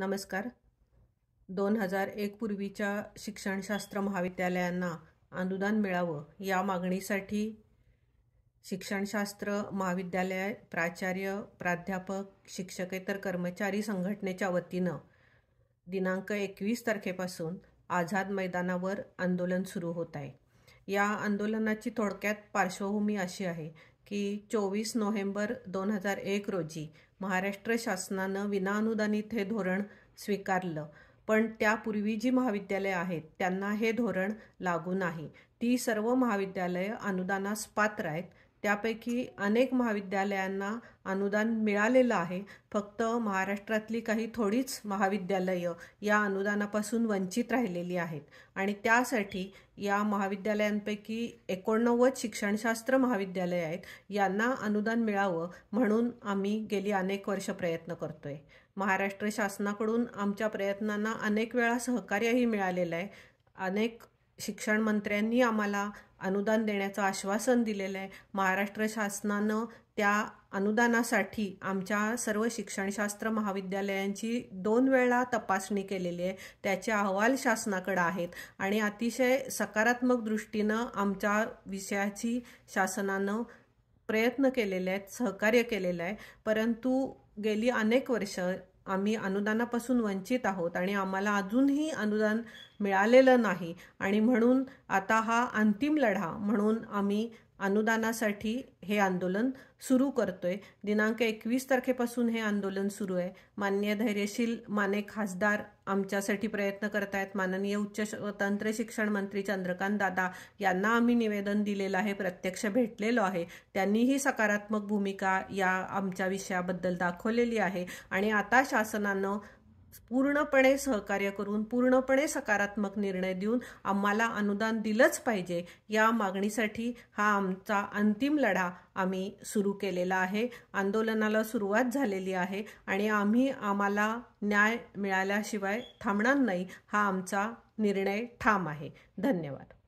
नमस्कार दोन हजार एक पूर्वीच्या शिक्षणशास्त्र महाविद्यालयांना अनुदान मिळावं या मागणीसाठी शिक्षणशास्त्र महाविद्यालय प्राचार्य प्राध्यापक शिक्षकेतर कर्मचारी संघटनेच्या वतीनं दिनांक एकवीस तारखेपासून आझाद मैदानावर आंदोलन सुरू होत आहे या आंदोलनाची थोडक्यात पार्श्वभूमी अशी आहे की चोवीस नोव्हेंबर दोन हजार एक रोजी महाराष्ट्र शासनानं विनाअनुदानित हे धोरण स्वीकारलं पण त्यापूर्वी जी महाविद्यालयं आहेत त्यांना हे धोरण लागू नाही ती सर्व महाविद्यालयं अनुदानास पात्र आहेत त्यापैकी अनेक महाविद्यालयांना अनुदान मिळालेलं आहे फक्त महाराष्ट्रातली काही थोडीच महाविद्यालयं या अनुदानापासून वंचित राहिलेली आहेत आणि त्यासाठी या महाविद्यालयांपैकी एकोणनव्वद शिक्षणशास्त्र महाविद्यालय आहेत यांना अनुदान मिळावं म्हणून आम्ही गेली अनेक वर्ष प्रयत्न करतोय महाराष्ट्र शासनाकडून आमच्या प्रयत्नांना अनेक वेळा सहकार्यही मिळालेलं आहे अनेक शिक्षण मंत्र्यांनी आम्हाला अनुदान देण्याचं आश्वासन दिलेलं आहे महाराष्ट्र शासनानं त्या अनुदानासाठी आमच्या सर्व शिक्षणशास्त्र महाविद्यालयांची दोन वेळा तपासणी केलेली आहे त्याचे अहवाल शासनाकडे आहेत आणि अतिशय सकारात्मक दृष्टीनं आमच्या विषयाची शासनानं प्रयत्न केलेले आहेत सहकार्य केलेलं आहे परंतु गेली अनेक वर्ष आम्ही अनुदानापासून वंचित आहोत आणि आम्हाला अजूनही अनुदान मिळालेलं नाही आणि म्हणून आता हा अंतिम लढा म्हणून आम्ही अनुदानासाठी हे आंदोलन सुरू करतोय दिनांक एकवीस तारखेपासून हे आंदोलन सुरू आहे मान्य धैर्यशील माने खासदार आमच्यासाठी प्रयत्न करत आहेत माननीय उच्च तंत्र शिक्षण मंत्री चंद्रकांत दादा यांना आम्ही निवेदन दिलेलं आहे प्रत्यक्ष भेटलेलो आहे त्यांनीही सकारात्मक भूमिका या आमच्या विषयाबद्दल दाखवलेली आहे आणि आता शासनानं पूर्णपणे सहकार्य करून पूर्णपणे सकारात्मक निर्णय देऊन आम्हाला अनुदान दिलंच पाहिजे या मागणीसाठी हा आमचा अंतिम लढा आम्ही सुरू केलेला आहे आंदोलनाला सुरुवात झालेली आहे आणि आम्ही आम्हाला न्याय मिळाल्याशिवाय थांबणार नाही हा आमचा निर्णय ठाम आहे धन्यवाद